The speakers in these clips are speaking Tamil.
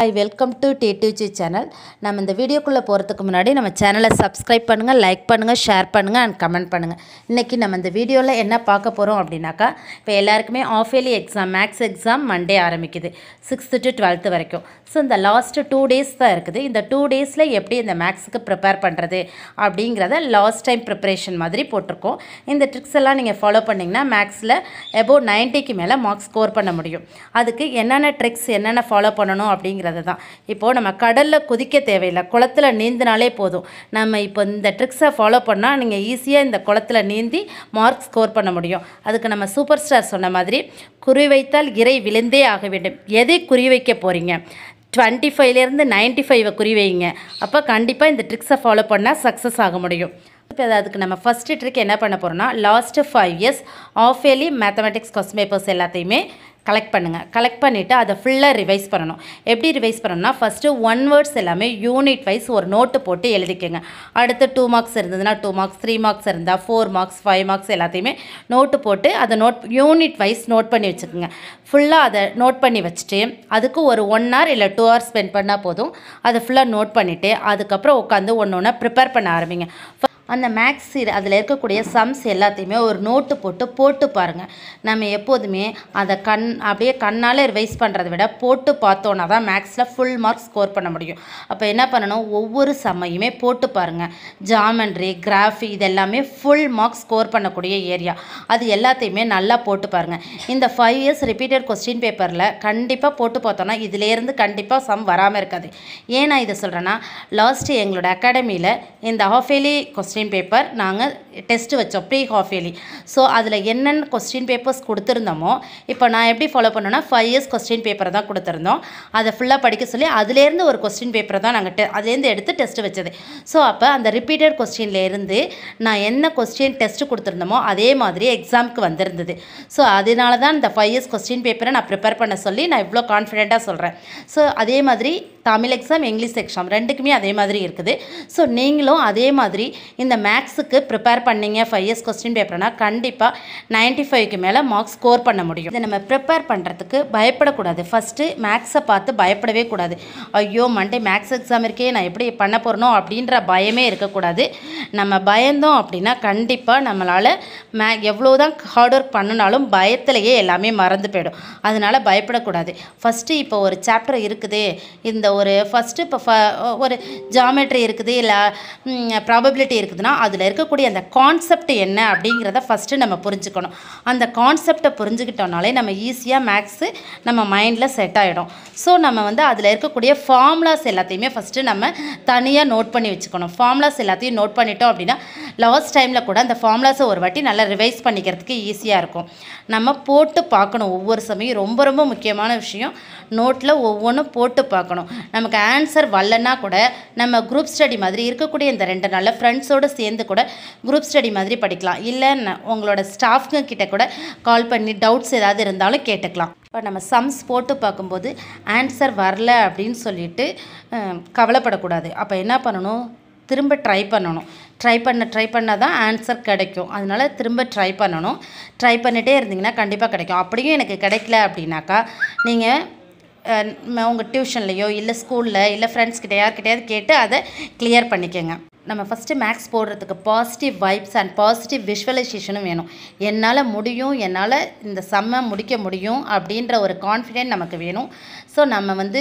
hi welcome to TDG channel நம்ம இந்த வீடியோக்குள்ளே போகிறதுக்கு முன்னாடி நம்ம சேனலை சப்ஸ்கிரைப் பண்ணுங்கள் லைக் பண்ணுங்கள் ஷேர் பண்ணுங்கள் அண்ட் கமெண்ட் பண்ணுங்கள் இன்றைக்கி நம்ம இந்த வீடியோவில் என்ன பார்க்க போகிறோம் அப்படின்னாக்கா இப்போ எல்லாருக்குமே half yearly exam maths exam Monday ஆரம்பிக்குது சிக்ஸ்த்து டு டுவெல்த்து வரைக்கும் ஸோ இந்த லாஸ்ட்டு டூ டேஸ் தான் இருக்குது இந்த டூ டேஸில் எப்படி இந்த மேக்ஸுக்கு ப்ரிப்பேர் பண்ணுறது அப்படிங்கிறத லாஸ்ட் டைம் ப்ரிப்பரேஷன் மாதிரி போட்டிருக்கோம் இந்த ட்ரிக்ஸ் எல்லாம் நீங்கள் ஃபாலோ பண்ணிங்கன்னா மேக்ஸில் எபோவ் நைன்ட்டிக்கு மேலே மார்க்ஸ் ஸ்கோர் பண்ண முடியும் அதுக்கு என்னென்ன ட்ரிக்ஸ் என்னென்ன ஃபாலோ பண்ணணும் அப்படிங்கிற அப்படிங்கிறது தான் இப்போது நம்ம கடலில் குதிக்க தேவையில்லை குளத்தில் நீந்தினாலே போதும் நம்ம இப்போ இந்த ட்ரிக்ஸை ஃபாலோ பண்ணால் நீங்கள் ஈஸியாக இந்த குளத்தில் நீந்தி மார்க் ஸ்கோர் பண்ண முடியும் அதுக்கு நம்ம சூப்பர் ஸ்டார் சொன்ன மாதிரி குறிவைத்தால் இறை விழுந்தே ஆக வேண்டும் எதை குறிவைக்க போகிறீங்க டுவெண்ட்டி ஃபைவ்லேருந்து நைன்ட்டி ஃபைவை குறிவைங்க அப்போ கண்டிப்பாக இந்த ட்ரிக்ஸை ஃபாலோ பண்ணால் சக்ஸஸ் ஆக முடியும் இப்போ அதுக்கு நம்ம ஃபஸ்ட்டு ட்ரிக் என்ன பண்ண போகிறோம்னா last five years half yearly mathematics question papers எல்லாத்தையுமே கலெக்ட் பண்ணுங்கள் கலெக்ட் பண்ணிவிட்டு அதை ஃபுல்லாக ரிவைஸ் பண்ணணும் எப்படி ரிவைஸ் பண்ணணும்னா ஃபஸ்ட்டு ஒன் வேர்ட்ஸ் எல்லாமே யூனிட் வைஸ் ஒரு நோட்டு போட்டு எழுதிக்கோங்க அடுத்து டூ மார்க்ஸ் இருந்ததுன்னா டூ மார்க்ஸ் த்ரீ மார்க்ஸ் இருந்தால் ஃபோர் மார்க்ஸ் ஃபைவ் மார்க்ஸ் எல்லாத்தையுமே நோட்டு போட்டு அதை நோட் யூனிட் வைஸ் நோட் பண்ணி வச்சுக்கோங்க ஃபுல்லாக அதை நோட் பண்ணி வச்சுட்டு அதுக்கு ஒரு ஒன் ஹவர் இல்லை டூ ஹவர் ஸ்பெண்ட் பண்ணால் போதும் அதை ஃபுல்லாக நோட் பண்ணிவிட்டு அதுக்கப்புறம் உட்காந்து ஒன்று ஒன்றா ப்ரிப்பேர் பண்ண ஆரம்பிங்க அந்த மேக்ஸ் அதில் இருக்கக்கூடிய சம்ஸ் எல்லாத்தையுமே ஒரு நோட்டு போட்டு போட்டு பாருங்கள் நம்ம எப்போதுமே அதை கண் அப்படியே கண்ணால் ரிவைஸ் பண்ணுறதை விட போட்டு பார்த்தோன்னா தான் மேக்ஸில் ஃபுல் மார்க் ஸ்கோர் பண்ண முடியும் அப்போ என்ன பண்ணணும் ஒவ்வொரு சம்மையுமே போட்டு பாருங்கள் ஜாமெண்ட்ரி கிராஃபி இதெல்லாமே ஃபுல் மார்க் ஸ்கோர் பண்ணக்கூடிய ஏரியா அது எல்லாத்தையுமே நல்லா போட்டு பாருங்கள் இந்த ஃபைவ் இயர்ஸ் ரிப்பீட்டட் கொஸ்டின் பேப்பரில் கண்டிப்பாக போட்டு பார்த்தோன்னா இதிலேருந்து கண்டிப்பாக சம் வராமல் இருக்காது ஏன் நான் இதை சொல்கிறேன்னா லாஸ்ட்டு எங்களோட அகாடமியில் இந்த half yearly question question paper நாங்கள் டெஸ்ட்டு வச்சோம் ப்ரீ ஹாஃப் இயர்லி ஸோ அதில் என்னென்ன கொஸ்டின் பேப்பர்ஸ் கொடுத்துருந்தோமோ இப்போ நான் எப்படி ஃபாலோ பண்ணோன்னா ஃபைவ் இயர்ஸ் கொஸ்டின் பேப்பரை தான் கொடுத்துருந்தோம் அதை ஃபுல்லாக படிக்க சொல்லி அதுலேருந்து ஒரு கொஸ்டின் பேப்பரை தான் நாங்கள் டெ அதுலேருந்து எடுத்து டெஸ்ட்டு வச்சது ஸோ அப்போ அந்த ரிப்பீட்டட் கொஸ்டின்லேருந்து நான் என்ன கொஸ்டின் டெஸ்ட்டு கொடுத்துருந்தோமோ அதே மாதிரி எக்ஸாமுக்கு வந்திருந்தது ஸோ அதனால தான் இந்த ஃபைவ் இயர்ஸ் கொஸ்டின் பேப்பரை நான் ப்ரிப்பேர் பண்ண சொல்லி நான் இவ்வளோ கான்ஃபிடெண்ட்டாக சொல்கிறேன் ஸோ அதே மாதிரி தமிழ் எக்ஸாம் இங்கிலீஷ் எக்ஸாம் ரெண்டுக்குமே அதே மாதிரி இருக்குது ஸோ நீங்களும் அதே மாதிரி இந்த மேக்ஸுக்கு ப்ரிப்பேர் பண்ணிங்க ஃபைவ் இயர்ஸ் கொஸ்டின் பேப்பர்னால் கண்டிப்பாக நைன்ட்டி ஃபைவ்க்கு மேலே மார்க்ஸ் ஸ்கோர் பண்ண முடியும் இதை நம்ம ப்ரிப்பேர் பண்ணுறதுக்கு பயப்படக்கூடாது ஃபஸ்ட்டு மேக்ஸை பார்த்து பயப்படவே கூடாது ஐயோ மண்டே மேக்ஸ் எக்ஸாம் இருக்கே நான் எப்படி பண்ண போகிறனோ அப்படின்ற பயமே இருக்கக்கூடாது நம்ம பயந்தோம் அப்படின்னா கண்டிப்பாக நம்மளால் மே எவ்வளோ தான் ஹார்ட் ஒர்க் பண்ணினாலும் பயத்திலேயே எல்லாமே மறந்து போயிடும் அதனால் பயப்படக்கூடாது ஃபஸ்ட்டு இப்போ ஒரு சாப்டர் இருக்குது இந்த ஒரு ஃபஸ்ட்டு இப்போ ஒரு ஜாமெட்ரி இருக்குது இல்லை ப்ராபபிலிட்டி இருக்குதுன்னா அதில் இருக்கக்கூடிய அந்த கான்செப்ட் என்ன அப்படிங்கிறத ஃபஸ்ட்டு நம்ம புரிஞ்சுக்கணும் அந்த கான்செப்டை புரிஞ்சுக்கிட்டோம்னாலே நம்ம ஈஸியாக மேக்ஸு நம்ம மைண்டில் செட் ஆகிடும் ஸோ நம்ம வந்து அதில் இருக்கக்கூடிய ஃபார்முலாஸ் எல்லாத்தையுமே ஃபஸ்ட்டு நம்ம தனியாக நோட் பண்ணி வச்சுக்கணும் ஃபார்முலாஸ் எல்லாத்தையும் நோட் பண்ணிட்டோம் அப்படின்னா லாஸ்ட் டைமில் கூட அந்த ஃபார்முலாஸை ஒரு வாட்டி நல்லா ரிவைஸ் பண்ணிக்கிறதுக்கு ஈஸியாக இருக்கும் நம்ம போட்டு பார்க்கணும் ஒவ்வொரு சமயம் ரொம்ப ரொம்ப முக்கியமான விஷயம் நோட்டில் ஒவ்வொன்றும் போட்டு பார்க்கணும் நமக்கு ஆன்சர் வரலன்னா கூட நம்ம குரூப் ஸ்டடி மாதிரி இருக்கக்கூடிய இந்த ரெண்டு நாளில் ஃப்ரெண்ட்ஸோடு சேர்ந்து கூட குரூப் ஸ்டடி மாதிரி படிக்கலாம் இல்லை உங்களோட ஸ்டாஃப்ங்க கிட்ட கூட கால் பண்ணி டவுட்ஸ் ஏதாவது இருந்தாலும் கேட்டுக்கலாம் இப்போ நம்ம சம்ஸ் போட்டு பார்க்கும்போது ஆன்சர் வரல அப்படின்னு சொல்லிட்டு கவலைப்படக்கூடாது அப்போ என்ன பண்ணணும் திரும்ப ட்ரை பண்ணணும் ட்ரை பண்ண ட்ரை பண்ணால் தான் ஆன்சர் கிடைக்கும் அதனால் திரும்ப ட்ரை பண்ணணும் ட்ரை பண்ணிகிட்டே இருந்தீங்கன்னா கண்டிப்பாக கிடைக்கும் அப்படியும் எனக்கு கிடைக்கல அப்படின்னாக்கா நீங்கள் உங்கள் டியூஷன்லேயோ இல்லை ஸ்கூலில் இல்லை ஃப்ரெண்ட்ஸ்கிட்ட யார்கிட்டையாவது கேட்டு அதை கிளியர் பண்ணிக்கோங்க நம்ம ஃபஸ்ட்டு மேக்ஸ் போடுறதுக்கு பாசிட்டிவ் வைப்ஸ் அண்ட் பாசிட்டிவ் விஷுவலைசேஷனும் வேணும் என்னால் முடியும் என்னால் இந்த செம்மை முடிக்க முடியும் அப்படின்ற ஒரு கான்ஃபிடென்ட் நமக்கு வேணும் ஸோ நம்ம வந்து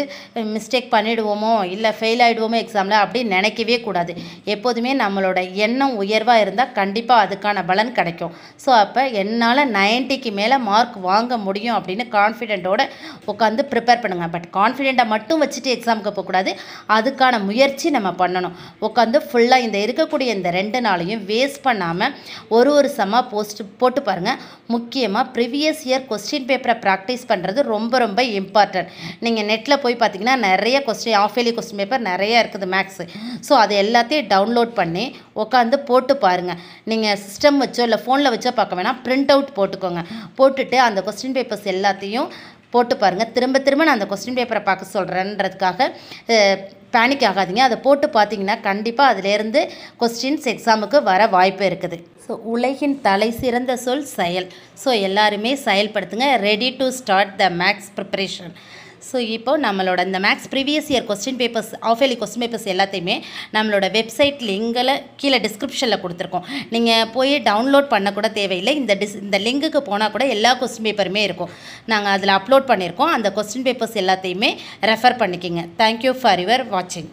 மிஸ்டேக் பண்ணிவிடுவோமோ இல்லை ஃபெயில் ஆகிடுவோமோ எக்ஸாமில் அப்படி நினைக்கவே கூடாது எப்போதுமே நம்மளோட எண்ணம் உயர்வாக இருந்தால் கண்டிப்பாக அதுக்கான பலன் கிடைக்கும் ஸோ அப்போ என்னால் நைன்ட்டிக்கு மேலே மார்க் வாங்க முடியும் அப்படின்னு கான்ஃபிடென்ட்டோடு உட்காந்து ப்ரிப்பேர் பண்ணுங்கள் பட் கான்ஃபிடென்ட்டை மட்டும் வச்சுட்டு எக்ஸாமுக்கு போகக்கூடாது அதுக்கான முயற்சி நம்ம பண்ணணும் உட்காந்து ஃபுல்லாக ஃபுல்லாக இந்த இருக்கக்கூடிய இந்த ரெண்டு நாளையும் வேஸ்ட் பண்ணாமல் ஒரு ஒரு சமாக போஸ்ட் போட்டு பாருங்கள் முக்கியமாக ப்ரிவியஸ் இயர் கொஸ்டின் பேப்பரை ப்ராக்டிஸ் பண்ணுறது ரொம்ப ரொம்ப இம்பார்ட்டன்ட் நீங்கள் நெட்டில் போய் பார்த்தீங்கன்னா நிறைய question half yearly question paper நிறைய இருக்குது மேக்ஸு ஸோ அது எல்லாத்தையும் டவுன்லோட் பண்ணி உட்காந்து போட்டு பாருங்கள் நீங்கள் சிஸ்டம் வச்சோ இல்லை ஃபோனில் வச்சோ பார்க்க வேணால் ப்ரிண்ட் அவுட் போட்டுக்கோங்க போட்டுட்டு அந்த கொஸ்டின் பேப்பர்ஸ் எல்லாத்தையும் போட்டு பாருங்கள் திரும்ப திரும்ப நான் அந்த கொஸ்டின் பேப்பரை பார்க்க சொல்கிறேன்றதுக்காக பேனிக் ஆகாதீங்க அதை போட்டு பார்த்தீங்கன்னா கண்டிப்பாக அதிலேருந்து கொஸ்டின்ஸ் எக்ஸாமுக்கு வர வாய்ப்பு இருக்குது ஸோ உலகின் தலை சிறந்த சொல் செயல் ஸோ எல்லாருமே செயல்படுத்துங்க ready to start the maths preparation so இப்போது நம்மளோட இந்த maths previous year question papers half yearly question papers எல்லாத்தையுமே நம்மளோட வெப்சைட் லிங்கில் கீழே டிஸ்கிரிப்ஷனில் கொடுத்துருக்கோம் நீங்கள் போய் டவுன்லோட் பண்ணக்கூட தேவையில்லை இந்த டிஸ் இந்த லிங்குக்கு போனால் கூட எல்லா கொஸ்டின் பேப்பருமே இருக்கும் நாங்கள் அதில் அப்லோட் பண்ணியிருக்கோம் அந்த கொஸ்டின் பேப்பர்ஸ் எல்லாத்தையுமே ரெஃபர் பண்ணிக்கிங்க தேங்க்யூ ஃபார் யுவர் வாட்சிங்